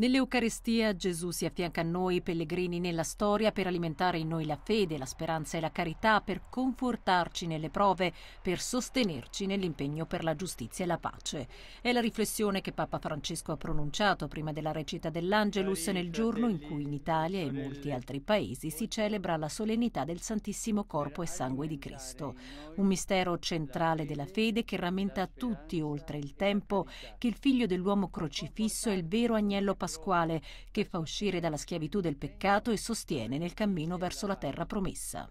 Nell'Eucarestia Gesù si affianca a noi pellegrini nella storia per alimentare in noi la fede, la speranza e la carità, per confortarci nelle prove, per sostenerci nell'impegno per la giustizia e la pace. È la riflessione che Papa Francesco ha pronunciato prima della recita dell'Angelus nel giorno in cui in Italia e molti altri paesi si celebra la solennità del Santissimo Corpo e Sangue di Cristo, un mistero centrale della fede che rammenta a tutti, oltre il tempo, che il Figlio dell'uomo crocifisso è il vero agnello pastorale pasquale che fa uscire dalla schiavitù del peccato e sostiene nel cammino verso la terra promessa.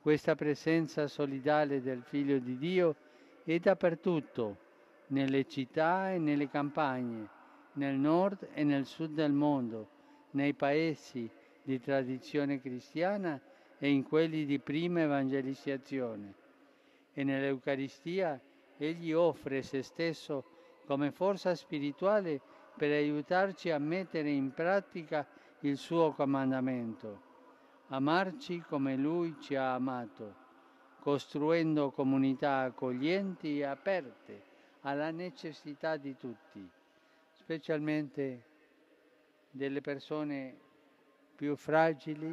Questa presenza solidale del Figlio di Dio è dappertutto, nelle città e nelle campagne, nel nord e nel sud del mondo, nei paesi di tradizione cristiana e in quelli di prima evangelizzazione. E nell'Eucaristia egli offre se stesso come forza spirituale per aiutarci a mettere in pratica il suo comandamento, amarci come Lui ci ha amato, costruendo comunità accoglienti e aperte alla necessità di tutti, specialmente delle persone più fragili,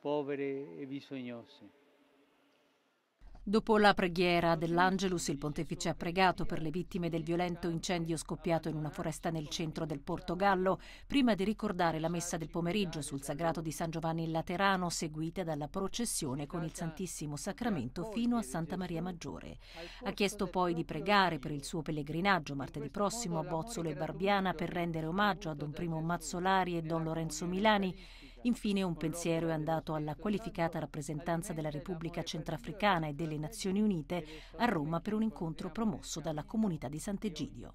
povere e bisognose. Dopo la preghiera dell'Angelus, il pontefice ha pregato per le vittime del violento incendio scoppiato in una foresta nel centro del Portogallo, prima di ricordare la messa del pomeriggio sul sagrato di San Giovanni in Laterano, seguita dalla processione con il Santissimo Sacramento fino a Santa Maria Maggiore. Ha chiesto poi di pregare per il suo pellegrinaggio martedì prossimo a Bozzolo e Barbiana per rendere omaggio a Don Primo Mazzolari e Don Lorenzo Milani Infine un pensiero è andato alla qualificata rappresentanza della Repubblica Centrafricana e delle Nazioni Unite a Roma per un incontro promosso dalla comunità di Sant'Egidio.